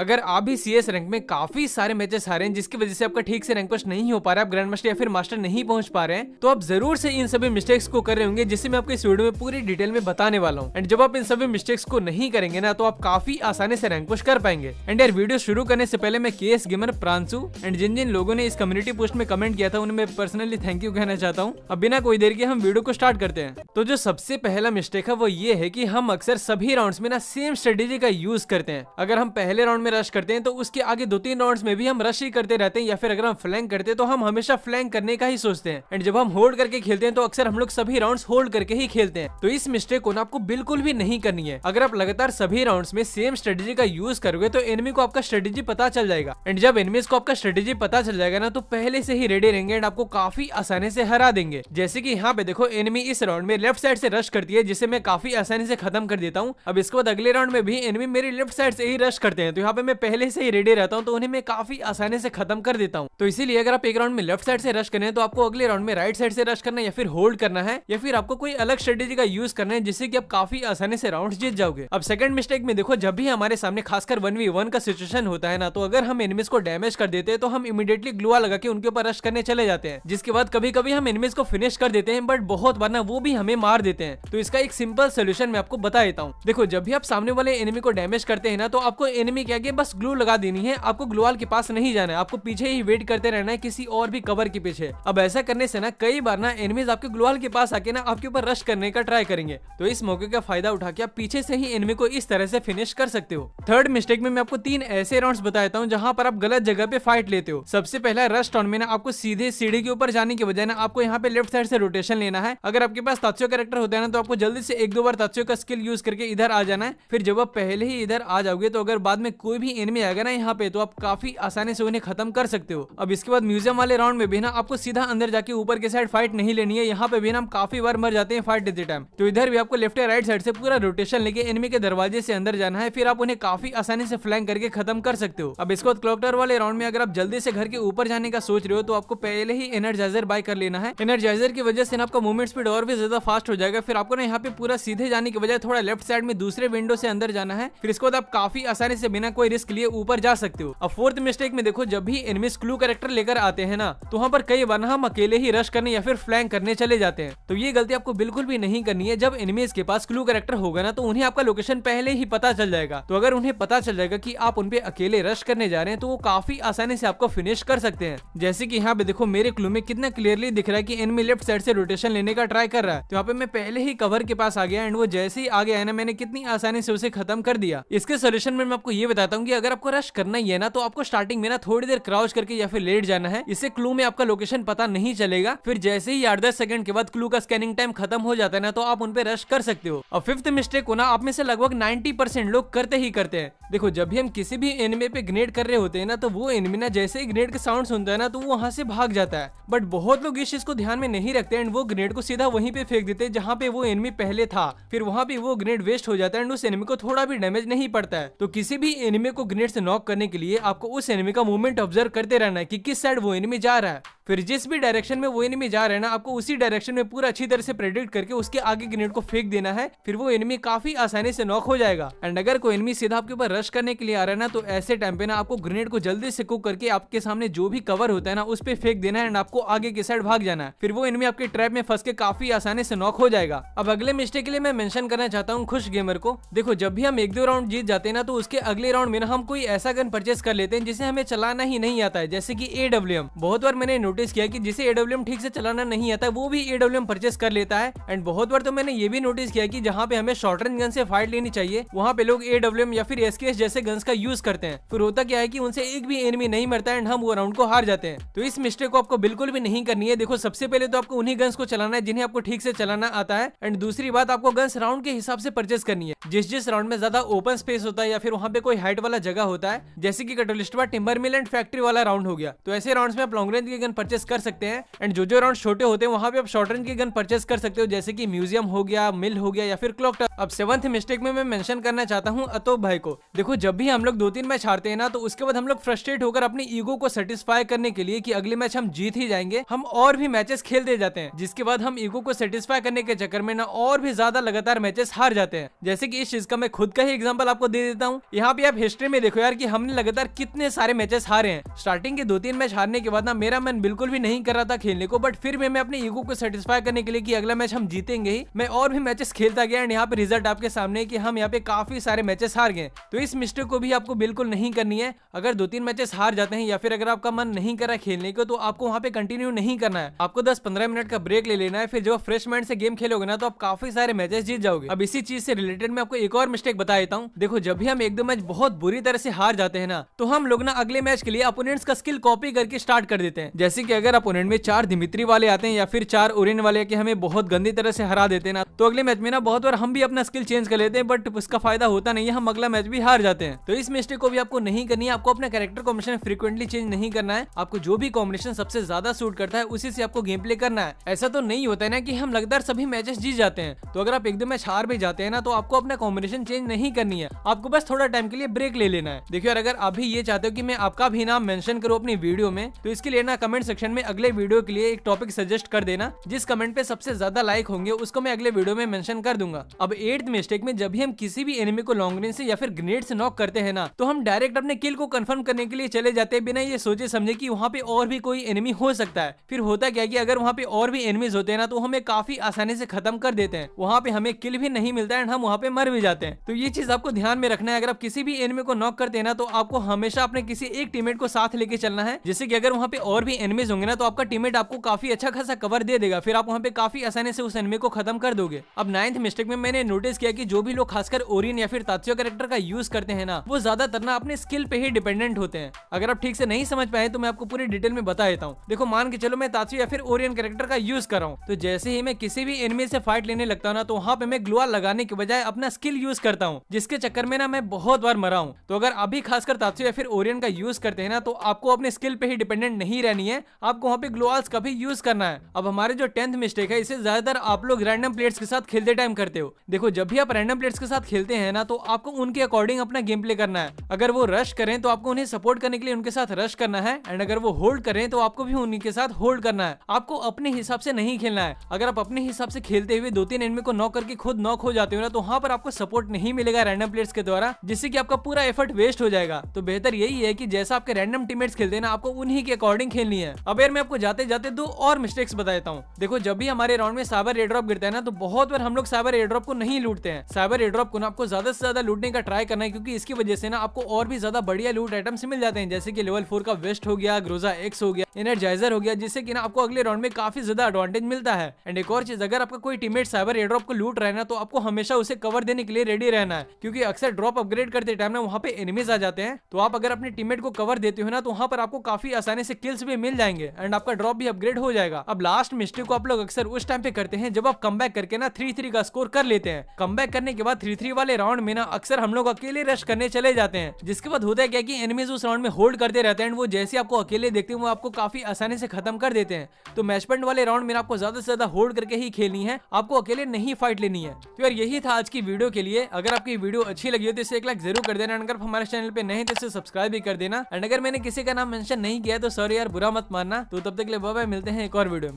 अगर आप भी सी रैंक में काफी सारे मैचेस हारे हैं जिसकी वजह से आपका ठीक से रैंक पोस्ट नहीं हो पा रहा है आप ग्रैंड मास्टर या फिर मास्टर नहीं पहुंच पा रहे हैं तो आप जरूर से इन सभी मिस्टेक्स को कर रहे होंगे जिसे मैं आपको इस वीडियो में पूरी डिटेल में बताने वाला हूँ एंड जब आप इन सभी मिस्टेक्स को नहीं करेंगे ना तो आप काफी आसानी से रैंक पोस्ट कर पाएंगे एंड यार वीडियो शुरू करने से पहले मैं के गेमर प्रांसू एंड जिन जिन लोगों ने इस कम्युनिटी पोस्ट में कमेंट किया था उन्हें पर्सनली थैंक यू कहना चाहता हूँ अब बिना कोई देर के हम वीडियो को स्टार्ट करते हैं तो जो सबसे पहला मिस्टेक है वो ये है की हम अक्सर सभी राउंड में ना सेम स्ट्रेटेजी का यूज करते हैं अगर हम पहले राउंड में रश करते हैं तो उसके आगे दो तीन राउंड में भी हम रश ही करते रहते हैं या फिर अगर हम फ्लैंक करते हैं तो हम हमेशा फ्लैंक करने का ही सोचते हैं एंड जब हम होल्ड करके खेलते हैं तो अक्सर हम लोग सभी राउंड होल्ड करके ही खेलते हैं तो इस मिस्टेक को ना आपको बिल्कुल भी नहीं करनी है अगर आप लगातार सभी राउंड में सेम स्ट्रेटेजी का यूज करोगे तो एनमी को आपका स्ट्रेटेजी पता चल जाएगा एंड जब एनमीज को आपका स्ट्रेटेजी पता चल जाएगा ना तो पहले से ही रेडी रहेंगे एंड आपको काफी आसानी से हरा देंगे जैसे की यहाँ पे देखो एनमी इस राउंड में लेफ्ट साइड से रश करती है जिसे मैं काफी आसानी से खत्म कर देता हूँ अब इसके बाद अगले राउंड में भी एनमी मेरी लेफ्ट साइड से ही रश करते हैं तो यहाँ पे मैं पहले से ही रेडी रहता हूँ तो उन्हें मैं काफी आसानी से खत्म कर देता हूँ तो इसीलिए अगर आप एक राउंड में लेफ्ट साइड से रश करें तो आपको अगले राउंड में राइट साइड से रश करना या फिर होल्ड करना है या फिर आपको कोई अलग स्ट्रेटेजी का यूज करना है जिससे की आप काफी आसानी से राउंड जीत जाओगे अब सेकंड मिस्टेक में देखो जब भी हमारे सामने खासकर वन वी का सिचुएशन होता है ना तो अगर हम एनिमीज को डैमेज कर देते हैं तो हम इमीडिएटली ग्लूआ लगा के उनके ऊपर रश करने चले जाते हैं जिसके बाद कभी कभी हम एनिमीज को फिनिश कर देते हैं बट बहुत बार ना वो भी हमें मार देते हैं तो इसका एक सिंपल सोल्यूशन मैं आपको बता देता हूँ देखो जब भी आप सामने वाले एनिमी को डैमेज करते हैं ना तो आपको एनिमी क्या करके बस ग्लू लगा देनी है आपको ग्लूवाल के पास नहीं जाना है आपको पीछे ही वेट करते रहना है किसी और भी कवर के पीछे अब ऐसा करने से ना कई बार ना एनिमीज आपके ग्लूवाल के पास आके ना आपके ऊपर रश करने का ट्राई करेंगे तो इस मौके का फायदा उठा के आप पीछे से ही एनिमी को इस तरह से फिनिश कर सकते हो थर्ड मिस्टेक में मैं आपको तीन ऐसे राउंड बताता हूँ जहाँ पर आप गलत जगह पे फाइट लेते हो सबसे पहला रश राउंड में ना आपको सीधे सीढ़ी के ऊपर जाने के बजाय ना आपको यहाँ पे लेफ्ट साइड से रोटेशन लेना है अगर आपके पास तात्सियो कैरेक्टर होता है ना तो आपको जल्दी से एक दो बार तात्सियो का स्किल यूज करके इधर आ जाना है फिर जब आप पहले ही इधर आ जाओगे तो अगर बाद में कोई कोई भी एनमी आएगा ना यहाँ पे तो आप काफी आसानी से उन्हें खत्म कर सकते हो अब इसके बाद म्यूजियम वाले राउंड में भी ना आपको सीधा अंदर जाके ऊपर के साइड फाइट नहीं लेनी है यहाँ पे भी ना हम काफी बार मर जाते हैं फाइट देते टाइम तो इधर भी आपको लेफ्ट या राइट साइड से पूरा रोटेशन लेके एनमी के दरवाजे से अंदर जाना है फिर आप उन्हें काफी आसानी से फ्लैंग करके खत्म कर सकते हो अब इसको क्लॉक टावर वाले राउंड में अगर आप जल्दी से घर के ऊपर जाने का सोच रहे हो तो आपको पहले ही एनर्जाइजर बाय कर लेना है एनर्जाइजर की वजह से ना आपका मूवमेंट स्पीड और भी ज्यादा फास्ट हो जाएगा फिर आपको ना यहाँ पे पूरा सीधे जाने की बजाय थोड़ा लेफ्ट साइड में दूसरे विंडो से अंदर जाना है फिर इसके बाद आप काफी आसानी से बिना कोई रिस्क लिए ऊपर जा सकते हो अब फोर्थ मिस्टेक में देखो जब भी एनमिस क्लू करेक्टर लेकर आते हैं ना तो वहाँ पर कई बार हम अकेले ही रश करने या फिर फ्लैंग करने चले जाते हैं तो ये गलती आपको बिल्कुल भी नहीं करनी है जब एनमिस के पास क्लू करेक्टर होगा ना तो उन्हें आपका लोकेशन पहले ही पता चल जाएगा तो अगर उन्हें पता चल जाएगा की आप उनपे अकेले रश करने जा रहे हैं तो वो काफी आसानी से आपको फिनिश कर सकते हैं जैसे की यहाँ पे देखो मेरे क्लू में कितना क्लियरली दिख रहा है की एनमी लेफ्ट साइड से रोटेशन लेने का ट्राई कर रहा है तो यहाँ पे मैं पहले ही कवर के पास आ गया एंड वो जैसे ही आ गया है ना मैंने कितनी आसानी से उसे खत्म कर दिया इसके सोल्यूशन में मैं आपको ये बता चाहता हूँ कि अगर आपको रश करना ही है ना तो आपको स्टार्टिंग में ना थोड़ी देर क्राउच करके या फिर लेट जाना है इससे क्लू में आपका लोकेशन पता नहीं चलेगा फिर जैसे ही आठ दस सेकंड के बाद क्लू का स्कैनिंग टाइम खत्म हो जाता है ना तो आप उनपे रश कर सकते हो और फिफ्थ मिस्टेक को ना आप में से लगभग नाइन्टी लोग करते ही करते हैं देखो जब भी हम किसी भी एनिमे पे ग्रेड कर रहे होते हैं ना तो वो एनिमे ना जैसे ही ग्रेड का साउंड सुनता है ना तो वो वहाँ से भाग जाता है बट बहुत लोग इस चीज को ध्यान में नहीं रखते एंड वो ग्रेड को सीधा वहीं पे फेंक देते हैं जहाँ पे वो एनिमी पहले था फिर वहाँ पे वो ग्रेड वेस्ट हो जाता है एंड उस एनिमी को थोड़ा भी डैमेज नहीं पड़ता है तो किसी भी एनिमी एनिमी को ग्रेनेड से नॉक करने के लिए आपको उस एनिमी का मूवमेंट ऑब्जर्व करते रहना है कि किस साइड वो एनिमी जा रहा है फिर जिस भी डायरेक्शन में वो एनिमी जा रहा है ना आपको उसी डायरेक्शन में पूरा अच्छी तरह से प्रेडिक्ट करके उसके आगे ग्रेनेड को फेंक देना है फिर वो एनिमी काफी आसानी से नॉक हो जाएगा एंड अगर कोई एनिमी सीधा आपके ऊपर रश करने के लिए आ रहा है ना तो ऐसे टाइम पे ना आपको ग्रेनेड को जल्दी से कुक करके आपके सामने जो भी कवर होता है ना उस पर फेंक देना है एंड आपको आगे के साइड भाग जाना है फिर वो एनिमी आपके ट्रैप में फंस के काफी आसानी से नॉक हो जाएगा अब अगले मिस्टेक के लिए मैं मेंशन करना चाहता हूँ खुश गेमर को देखो जब भी हम एक दो राउंड जीत जाते हैं ना तो उसके अगले राउंड बैकग्राउंड में ना हम कोई ऐसा गन परचेस कर लेते हैं जिसे हमें चलाना ही नहीं आता है जैसे कि ए बहुत बार मैंने नोटिस किया कि जिसे ए ठीक से चलाना नहीं आता वो भी ए परचेस कर लेता है एंड बहुत बार तो मैंने ये भी नोटिस किया कि जहाँ पे हमें शॉर्ट रेंज गन से फाइट लेनी चाहिए वहाँ पे लोग ए या फिर एस जैसे गन्स का यूज करते हैं फिर होता क्या है की उनसे एक भी एनिमी नहीं मरता एंड हम वो राउंड को हार जाते हैं तो इस मिस्टेक को आपको बिल्कुल भी नहीं करनी है देखो सबसे पहले तो आपको उन्हीं गन्स को चलाना है जिन्हें आपको ठीक से चलाना आता है एंड दूसरी बात आपको गन्स राउंड के हिसाब से परचेस करनी है जिस जिस राउंड में ज्यादा ओपन स्पेस होता है या फिर वहाँ पे कोई हाइड हाइट वाला जगह होता है जैसे की कटोलिस्ट टिम्बर मिल एंड फैक्ट्री वाला राउंड हो गया तो ऐसे राउंड में आप लॉन्ग रेंज के गन परचेस कर सकते हैं एंड जो जो राउंड छोटे होते हैं वहाँ पे आप शॉर्ट रेंज के गन परचेस कर सकते हो जैसे की म्यूजियम हो गया मिल हो गया या फिर क्लॉक अब सेवंथ मिस्टेक में मैं मेंशन करना चाहता हूँ अतो भाई को देखो जब भी हम लोग दो तीन मैच हारते हैं ना तो उसके बाद हम लोग फ्रस्ट्रेट होकर अपनी ईगो को सेटिस्फाई करने के लिए कि अगले मैच हम जीत ही जाएंगे हम और भी मैचेस खेल दे जाते हैं जिसके बाद हम ईगो को सेटिस्फाई करने के चक्कर में ना और भी ज्यादा लगातार मैचेस हार जाते हैं जैसे की इस चीज का मैं खुद का ही एग्जाम्पल आपको दे देता हूँ यहाँ पे आप हिस्ट्री में देखो यार कि हमने लगातार कितने सारे मैचेस हारे हैं स्टार्टिंग के दो तीन मैच हारने के बाद ना मेरा मन बिल्कुल भी नहीं कर रहा था खेलने को बट फिर भी मैं अपने ईगो को सेटिस्फाई करने के लिए कि अगला मैच हम जीतेंगे ही मैं और भी मैचेस खेलता गया एंड यहाँ पे रिजल्ट आपके सामने की हम यहाँ पे काफी सारे मैचेस हार गए तो इस मिस्टेक को भी आपको बिल्कुल नहीं करनी है अगर दो तीन मैचेस हार जाते हैं या फिर अगर आपका मन नहीं कर रहा खेलने को तो आपको वहाँ पे कंटिन्यू नहीं करना है आपको दस पंद्रह मिनट का ब्रेक ले लेना है फिर जब फ्रेश माइंड से गेम खेलोगे ना तो आप काफी सारे मैचेस जीत जाओगे अब इसी चीज से रिलेटेड मैं आपको एक और मिस्टेक बता देता हूँ देखो जब भी हम एक दो मैच बहुत बुरी तरह से हार जाते हैं ना तो हम लोग ना अगले मैच के लिए अपोनेंट्स का स्किल कॉपी करके स्टार्ट कर देते हैं जैसे कि अगर अपोनेंट में चार दिमित्री वाले आते हैं या फिर चार ओरिन वाले के हमें बहुत गंदी तरह से हरा देते ना तो अगले मैच में ना बहुत बार हम भी अपना स्किल चेंज कर लेते हैं बट उसका फायदा होता नहीं है हम अगला मैच भी हार जाते हैं तो इस मिस्टेक को भी आपको नहीं करनी है आपको अपना कैरेक्टर कॉम्बिनेशन फ्रिक्वेंटली चेंज नहीं करना है आपको जो भी कॉम्बिनेशन सबसे ज्यादा सूट करता है उसी से आपको गेम प्ले करना है ऐसा तो नहीं होता है ना कि हम लगातार सभी मैचेस जीत जाते हैं तो अगर आप एक दो मैच हार भी जाते हैं ना तो आपको अपना कॉम्बिनेशन चेंज नहीं करनी है आपको बस थोड़ा टाइम के लिए ब्रेक एक ले लेना है देखिए और अगर आप भी ये चाहते हो कि मैं आपका भी नाम मेंशन करूँ अपनी वीडियो में तो इसके लिए ना कमेंट सेक्शन में अगले वीडियो के लिए एक टॉपिक सजेस्ट कर देना जिस कमेंट पे सबसे ज्यादा लाइक होंगे उसको मैं अगले वीडियो में मैंशन कर दूंगा अब एट्थ मिस्टेक में जब भी हम किसी भी एनिमी को लॉन्ग रेंज से या फिर ग्रेनेड से नॉक करते हैं ना तो हम डायरेक्ट अपने किल को कंफर्म करने के लिए चले जाते हैं बिना ये सोचे समझे की वहाँ पे और भी कोई एनिमी हो सकता है फिर होता क्या की अगर वहाँ पे और भी एनिमीज होते हैं ना तो हमें काफी आसानी से खत्म कर देते हैं वहाँ पे हमें किल भी नहीं मिलता है हम वहाँ पे मर भी जाते हैं तो ये चीज आपको ध्यान में रखना है अगर आप किसी भी एनिमी को नॉक करते हैं ना तो आपको हमेशा अपने किसी एक टीमेट को साथ लेके चलना है जैसे कि अगर वहाँ पे और भी एनिमीज होंगे ना तो आपका टीमेट आपको काफी अच्छा खासा कवर दे देगा फिर आप वहाँ पे काफी आसानी से उस एनिमी को खत्म कर दोगे अब नाइन्थ मिस्टेक में मैंने नोटिस किया कि जो भी लोग खासकर ओरियन या फिर तात्सो कैरेक्टर का यूज करते हैं ना वो ज्यादातर ना अपने स्किल पे ही डिपेंडेंट होते हैं अगर आप ठीक से नहीं समझ पाए तो मैं आपको पूरी डिटेल में बता देता हूँ देखो मान के चलो मैं तात्सो या फिर ओरियन कैरेक्टर का यूज कर रहा हूँ तो जैसे ही मैं किसी भी एनिमी से फाइट लेने लगता हूँ ना तो वहाँ पे मैं ग्लोअर लगाने के बजाय अपना स्किल यूज करता हूँ जिसके चक्कर में ना मैं बहुत बार मरा रहा हूँ तो अगर अभी खासकर तापसी या फिर ओरियन का यूज करते हैं ना तो आपको अपने स्किल पे ही डिपेंडेंट नहीं रहनी है आपको वहाँ पे ग्लोअल्स का भी यूज करना है अब हमारे जो टेंथ मिस्टेक है इसे ज्यादातर आप लोग रैंडम प्लेयर्स के साथ खेलते टाइम करते हो देखो जब भी आप रैंडम प्लेयर्स के साथ खेलते हैं ना तो आपको उनके अकॉर्डिंग अपना गेम प्ले करना है अगर वो रश करें तो आपको उन्हें सपोर्ट करने के लिए उनके साथ रश करना है एंड अगर वो होल्ड करें तो आपको भी उन्हीं के साथ होल्ड करना है आपको अपने हिसाब से नहीं खेलना है अगर आप अपने हिसाब से खेलते हुए दो तीन एनमी को नॉक करके खुद नॉक हो जाते हो ना तो वहाँ पर आपको सपोर्ट नहीं मिलेगा रैंडम प्लेयर्स के द्वारा जिससे की आपका पूरा एफर्ट वेस्ट हो जाएगा तो बेहतर यही है कि जैसा आपके रैंडम टीमेट्स खेलते ना आपको उन्हीं के अकॉर्डिंग खेलनी है अब यार मैं आपको जाते जाते दो और मिस्टेक्स बता देता हूँ देखो जब भी हमारे राउंड में साइबर एड्रॉप गिरता है ना तो बहुत बार हम लोग साइबर एड्रॉप को नहीं लूटते हैं साइबर एड्रॉप को ना आपको ज्यादा से ज्यादा लूटने का ट्राई करना है क्योंकि इसकी वजह से ना आपको और भी ज्यादा बढ़िया लूट आइटम्स मिल जाते हैं जैसे कि लेवल फोर का वेस्ट हो गया ग्रोजा एक्स हो गया एनर्जाइजर हो गया जिससे कि ना आपको अगले राउंड में काफी ज्यादा एडवांटेज मिलता है एंड एक और चीज अगर आपका कोई टीमेट साइबर एड्रॉप को लूट रहे ना तो आपको हमेशा उसे कवर देने के लिए रेडी रहना है क्योंकि अक्सर ड्रॉप अपग्रेड करते टाइम ना वहाँ पे एनिमीज आ जाते हैं तो आप अगर अपने टीममेट को कवर देते हो ना तो वहाँ पर आपको काफी आसानी से किल्स भी मिल जाएंगे एंड आपका ड्रॉप भी अपग्रेड हो जाएगा अब लास्ट मिस्टेक को आप लोग अक्सर उस टाइम पे करते हैं जब आप कम करके ना थ्री थ्री का स्कोर कर लेते हैं कम करने के बाद थ्री थ्री वाले राउंड में ना अक्सर हम लोग अकेले रश करने चले जाते हैं जिसके बाद होता है क्या की एनिमीज उस राउंड में होल्ड करते रहते हैं वो जैसे आपको अकेले देखते हैं वो आपको काफी आसानी से खत्म कर देते हैं तो मैचपॉइंट वाले राउंड में आपको ज्यादा से ज्यादा होल्ड करके ही खेलनी है आपको अकेले नहीं फाइट लेनी है तो यार यही था आज की वीडियो के लिए अगर आपकी वीडियो अच्छी लगी हो तो इसे एक लाइक जरूर कर देना देना अगर हमारे चैनल पे नहीं तो इसे सब्सक्राइब भी कर देना एंड अगर मैंने किसी का नाम मेंशन नहीं किया तो सॉरी यार बुरा मत मानना तो तब तक के लिए बाय मिलते हैं एक और वीडियो में